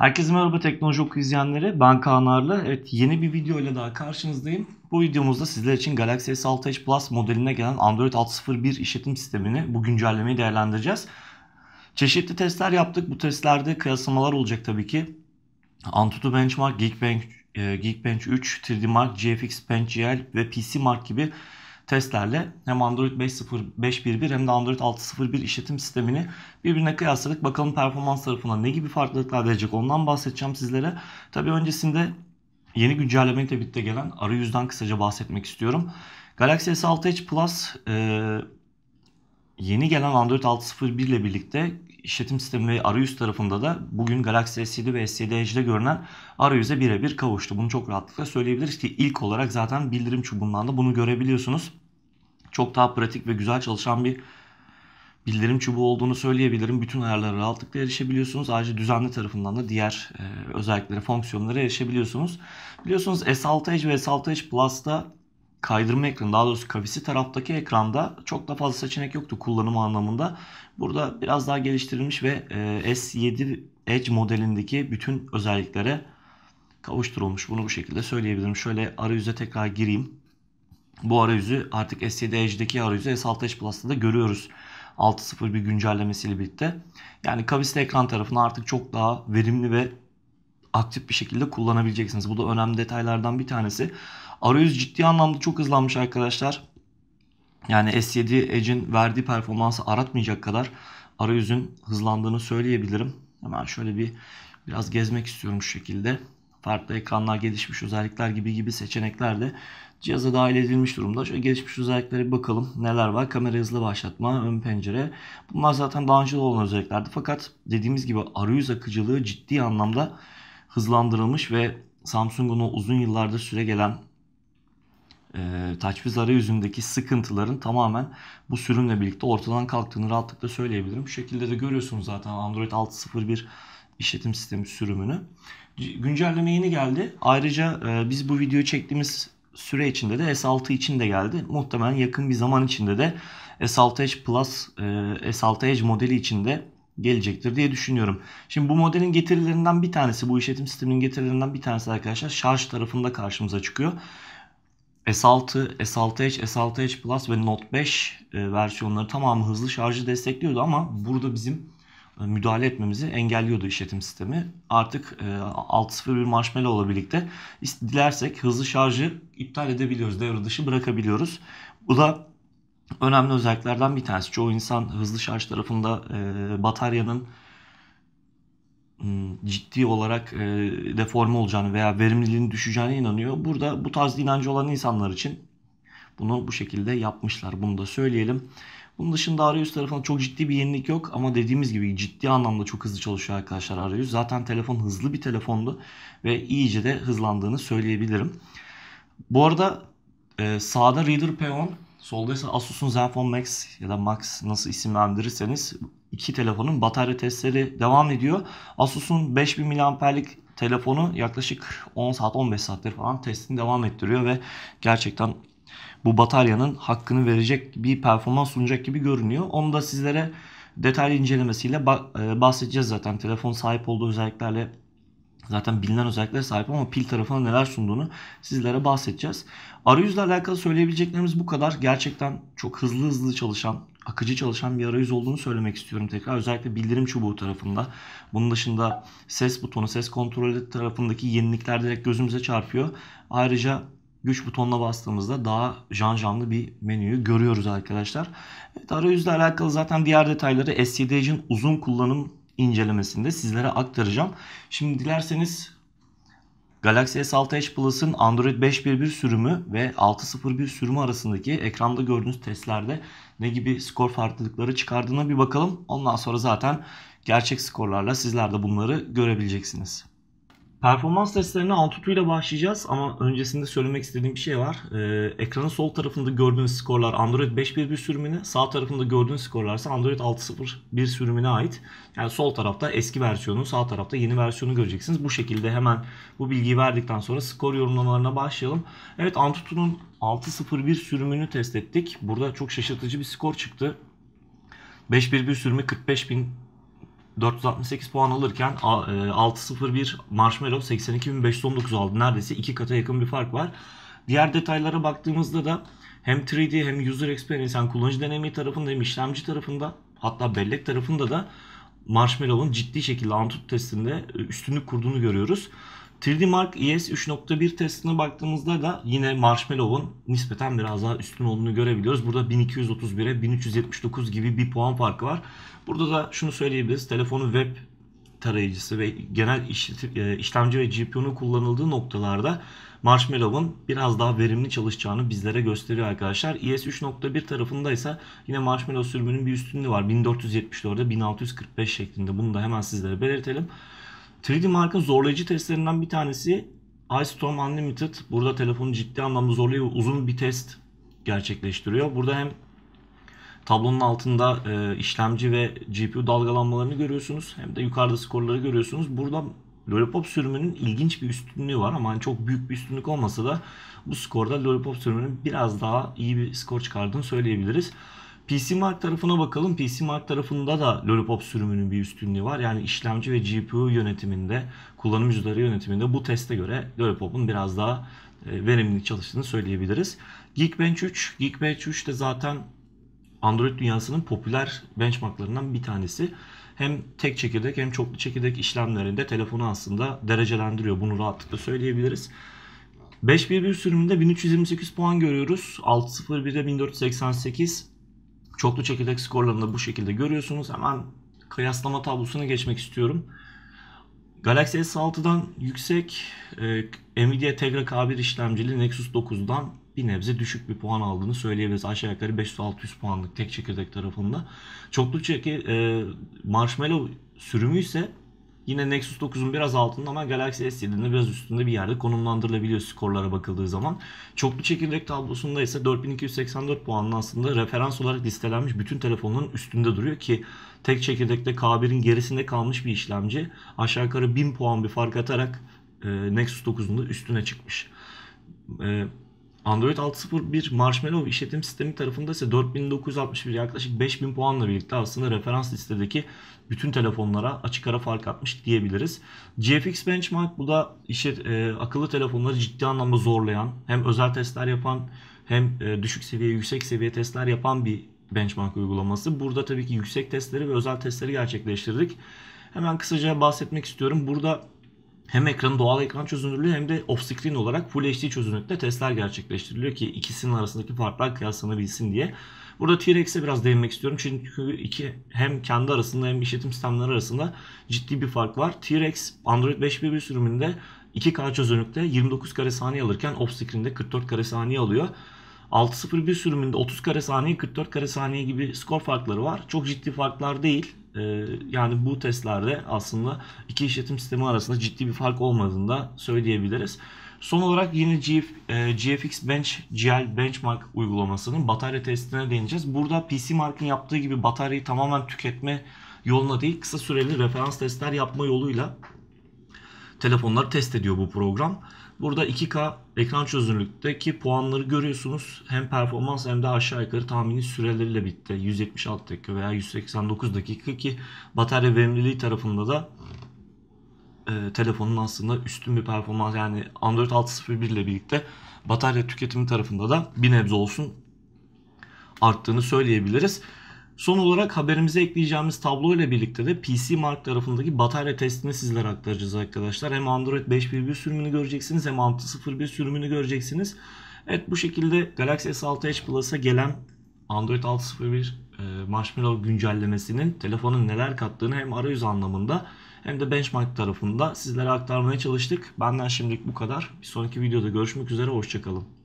Herkese merhaba teknoloji oku izleyenleri. Ben Kaan Arlı. Evet yeni bir video ile daha karşınızdayım. Bu videomuzda sizler için Galaxy S6 Edge Plus modeline gelen Android 6.0.1 işletim sistemini bu güncellemeyi değerlendireceğiz. Çeşitli testler yaptık. Bu testlerde kıyaslamalar olacak tabii ki. Antutu Benchmark, Geekbench, e, Geekbench 3, 3D Mark, GFX Bench GL ve PC Mark gibi testlerle hem Android 5.5.1 hem de Android 6.0.1 işletim sistemini birbirine kıyasladık. Bakalım performans tarafında ne gibi farklılıklar verecek ondan bahsedeceğim sizlere. Tabii öncesinde yeni güncellemeyle birlikte gelen arayüzden kısaca bahsetmek istiyorum. Galaxy S6 Edge Plus e, yeni gelen Android 6.0.1 ile birlikte işletim sistemi ve arayüz tarafında da bugün Galaxy S7 ve S7 Edge'de görünen arayüze birebir kavuştu. Bunu çok rahatlıkla söyleyebiliriz ki ilk olarak zaten bildirim çubuğundan da bunu görebiliyorsunuz çok daha pratik ve güzel çalışan bir bildirim çubuğu olduğunu söyleyebilirim. Bütün ayarlara rahatlıkla erişebiliyorsunuz. Ayrıca düzenli tarafından da diğer e, özelliklere, fonksiyonlara erişebiliyorsunuz. Biliyorsunuz S6 Edge ve S6 Edge Plus'ta kaydırma ekranı daha doğrusu kavisi taraftaki ekranda çok da fazla seçenek yoktu kullanım anlamında. Burada biraz daha geliştirilmiş ve e, S7 Edge modelindeki bütün özelliklere kavuşturulmuş. Bunu bu şekilde söyleyebilirim. Şöyle arayüze tekrar gireyim bu arayüzü artık S7 Edge'deki arayüzü S6 Edge Plus'ta da görüyoruz. 6.0 bir güncellemesiyle birlikte. Yani kavisli ekran tarafını artık çok daha verimli ve aktif bir şekilde kullanabileceksiniz. Bu da önemli detaylardan bir tanesi. Arayüz ciddi anlamda çok hızlanmış arkadaşlar. Yani S7 Edge'in verdiği performansı aratmayacak kadar arayüzün hızlandığını söyleyebilirim. Hemen şöyle bir biraz gezmek istiyorum şu şekilde farklı ekranlar, gelişmiş özellikler gibi gibi seçenekler de cihaza dahil edilmiş durumda. Şöyle gelişmiş özelliklere bakalım. Neler var? Kamera hızlı başlatma, ön pencere. Bunlar zaten daha önce de olan özelliklerdi. Fakat dediğimiz gibi arayüz akıcılığı ciddi anlamda hızlandırılmış ve Samsung'un o uzun yıllardır süre gelen e, touchwiz arayüzündeki sıkıntıların tamamen bu sürümle birlikte ortadan kalktığını rahatlıkla söyleyebilirim. Bu şekilde de görüyorsunuz zaten Android 6.01 işletim sistemi sürümünü. Güncelleme yeni geldi. Ayrıca e, biz bu videoyu çektiğimiz süre içinde de S6 için de geldi. Muhtemelen yakın bir zaman içinde de S6 Edge Plus, e, S6 Edge modeli içinde gelecektir diye düşünüyorum. Şimdi bu modelin getirilerinden bir tanesi, bu işletim sisteminin getirilerinden bir tanesi arkadaşlar şarj tarafında karşımıza çıkıyor. S6, S6H, S6H Plus ve Note 5 e, versiyonları tamamı hızlı şarjı destekliyordu ama burada bizim e, müdahale etmemizi engelliyordu işletim sistemi. Artık 6.01 e, Marshmallow ile birlikte dilersek hızlı şarjı iptal edebiliyoruz. Devre dışı bırakabiliyoruz. Bu da önemli özelliklerden bir tanesi. Çoğu insan hızlı şarj tarafında e, bataryanın ciddi olarak deforme olacağını veya verimliliğinin düşeceğine inanıyor. Burada bu tarz inancı olan insanlar için bunu bu şekilde yapmışlar. Bunu da söyleyelim. Bunun dışında arayüz tarafında çok ciddi bir yenilik yok ama dediğimiz gibi ciddi anlamda çok hızlı çalışıyor arkadaşlar arayüz. Zaten telefon hızlı bir telefondu ve iyice de hızlandığını söyleyebilirim. Bu arada e, sağda Reader P10, solda ise Asus'un Zenfone Max ya da Max nasıl isimlendirirseniz iki telefonun batarya testleri devam ediyor. Asus'un 5000 mAh'lik telefonu yaklaşık 10 saat 15 saattir falan testini devam ettiriyor ve gerçekten bu bataryanın hakkını verecek bir performans sunacak gibi görünüyor. Onu da sizlere detaylı incelemesiyle e, bahsedeceğiz zaten. Telefon sahip olduğu özelliklerle zaten bilinen özelliklere sahip ama pil tarafına neler sunduğunu sizlere bahsedeceğiz. Arayüzle alakalı söyleyebileceklerimiz bu kadar. Gerçekten çok hızlı hızlı çalışan, akıcı çalışan bir arayüz olduğunu söylemek istiyorum tekrar. Özellikle bildirim çubuğu tarafında. Bunun dışında ses butonu, ses kontrolü tarafındaki yenilikler direkt gözümüze çarpıyor. Ayrıca güç butonuna bastığımızda daha canlı bir menüyü görüyoruz arkadaşlar. Evet, arayüzle alakalı zaten diğer detayları SCDH'in uzun kullanım incelemesinde sizlere aktaracağım. Şimdi dilerseniz Galaxy S6 Edge Plus'ın Android 5.1.1 sürümü ve 6.0.1 sürümü arasındaki ekranda gördüğünüz testlerde ne gibi skor farklılıkları çıkardığına bir bakalım. Ondan sonra zaten gerçek skorlarla sizler de bunları görebileceksiniz. Performans testlerine Antutu ile başlayacağız ama öncesinde söylemek istediğim bir şey var. Ee, ekranın sol tarafında gördüğünüz skorlar Android 5.1 bir sürümüne, sağ tarafında gördüğünüz skorlar ise Android 6.0 bir sürümüne ait. Yani sol tarafta eski versiyonu, sağ tarafta yeni versiyonu göreceksiniz. Bu şekilde hemen bu bilgiyi verdikten sonra skor yorumlamalarına başlayalım. Evet Antutu'nun 6.0.1 sürümünü test ettik. Burada çok şaşırtıcı bir skor çıktı. 5.1 sürümü 45 bin 468 puan alırken 601 e, Marshmallow 82.519 aldı. Neredeyse iki kata yakın bir fark var. Diğer detaylara baktığımızda da hem 3D hem user experience yani kullanıcı deneyimi tarafında hem işlemci tarafında hatta bellek tarafında da Marshmallow'un ciddi şekilde Antutu testinde e, üstünlük kurduğunu görüyoruz. 3D Mark ES 3.1 testine baktığımızda da yine Marshmallow'un nispeten biraz daha üstün olduğunu görebiliyoruz. Burada 1231'e 1379 gibi bir puan farkı var. Burada da şunu söyleyebiliriz. Telefonun web tarayıcısı ve genel e, işlemci ve GPU'nun kullanıldığı noktalarda Marshmallow'un biraz daha verimli çalışacağını bizlere gösteriyor arkadaşlar. ES 3.1 tarafında ise yine Marshmallow sürümünün bir üstünlüğü var. 1474'e 1645 şeklinde. Bunu da hemen sizlere belirtelim. 3D Mark'ın zorlayıcı testlerinden bir tanesi Ice iStorm Unlimited. Burada telefonu ciddi anlamda zorlayıcı uzun bir test gerçekleştiriyor. Burada hem tablonun altında e, işlemci ve GPU dalgalanmalarını görüyorsunuz. Hem de yukarıda skorları görüyorsunuz. Burada Lollipop sürümünün ilginç bir üstünlüğü var ama yani çok büyük bir üstünlük olmasa da bu skorda Lollipop sürümünün biraz daha iyi bir skor çıkardığını söyleyebiliriz. PC Mark tarafına bakalım. PC Mark tarafında da Lollipop sürümünün bir üstünlüğü var. Yani işlemci ve GPU yönetiminde, kullanım cüzdarı yönetiminde bu teste göre Lollipop'un biraz daha e, verimli çalıştığını söyleyebiliriz. Geekbench 3, Geekbench 3 de zaten Android dünyasının popüler benchmarklarından bir tanesi. Hem tek çekirdek hem çoklu çekirdek işlemlerinde telefonu aslında derecelendiriyor. Bunu rahatlıkla söyleyebiliriz. 5.1.1 sürümünde 1328 puan görüyoruz. 6.01'de 1488, Çoklu çekirdek skorlarını da bu şekilde görüyorsunuz. Hemen kıyaslama tablosuna geçmek istiyorum. Galaxy S6'dan yüksek, e, Nvidia Tegra K1 işlemcili Nexus 9'dan bir nebze düşük bir puan aldığını söyleyebiliriz. Aşağı yukarı 500-600 puanlık tek çekirdek tarafında. Çoklu çekirdek e, Marshmallow sürümü ise Yine Nexus 9'un biraz altında ama Galaxy S7'nin biraz üstünde bir yerde konumlandırılabiliyor skorlara bakıldığı zaman. Çoklu çekirdek tablosunda ise 4284 puanla aslında referans olarak listelenmiş bütün telefonların üstünde duruyor ki tek çekirdekte K1'in gerisinde kalmış bir işlemci aşağı yukarı 1000 puan bir fark atarak e, Nexus 9'un da üstüne çıkmış. E, Android 6.0.1 Marshmallow işletim sistemi tarafında ise 4961 yaklaşık 5000 puanla birlikte aslında referans listedeki bütün telefonlara açık ara fark atmış diyebiliriz. GFX Benchmark bu da işte, e, akıllı telefonları ciddi anlamda zorlayan hem özel testler yapan hem e, düşük seviye yüksek seviye testler yapan bir benchmark uygulaması. Burada tabii ki yüksek testleri ve özel testleri gerçekleştirdik. Hemen kısaca bahsetmek istiyorum. Burada hem ekranın doğal ekran çözünürlüğü hem de off-screen olarak Full HD çözünürlükte testler gerçekleştiriliyor ki ikisinin arasındaki farklar kıyaslanabilsin diye. Burada T-Rex'e biraz değinmek istiyorum çünkü iki hem kendi arasında hem işletim sistemleri arasında ciddi bir fark var. T-Rex Android 5.1 sürümünde 2K çözünürlükte 29 kare saniye alırken off-screen'de 44 kare saniye alıyor. 6.01 sürümünde 30 kare saniye 44 kare saniye gibi skor farkları var. Çok ciddi farklar değil. Ee, yani bu testlerde aslında iki işletim sistemi arasında ciddi bir fark olmadığını da söyleyebiliriz. Son olarak yine GF, e, GFX Bench GL Benchmark uygulamasının batarya testine değineceğiz. Burada PC Mark'ın yaptığı gibi bataryayı tamamen tüketme yoluna değil kısa süreli referans testler yapma yoluyla telefonları test ediyor bu program. Burada 2K ekran çözünürlükteki puanları görüyorsunuz. Hem performans hem de aşağı yukarı tahmini süreleriyle bitti. 176 dakika veya 189 dakika ki batarya verimliliği tarafında da e, telefonun aslında üstün bir performans yani Android 6.01 ile birlikte batarya tüketimi tarafında da bir nebze olsun arttığını söyleyebiliriz. Son olarak haberimize ekleyeceğimiz tablo ile birlikte de PC Mark tarafındaki batarya testini sizlere aktaracağız arkadaşlar. Hem Android 5.1 sürümünü göreceksiniz hem 6.0.1 sürümünü göreceksiniz. Evet bu şekilde Galaxy S6 Edge Plus'a gelen Android 6.0.1 e, Marshmallow güncellemesinin telefonun neler kattığını hem arayüz anlamında hem de benchmark tarafında sizlere aktarmaya çalıştık. Benden şimdilik bu kadar. Bir sonraki videoda görüşmek üzere. Hoşçakalın.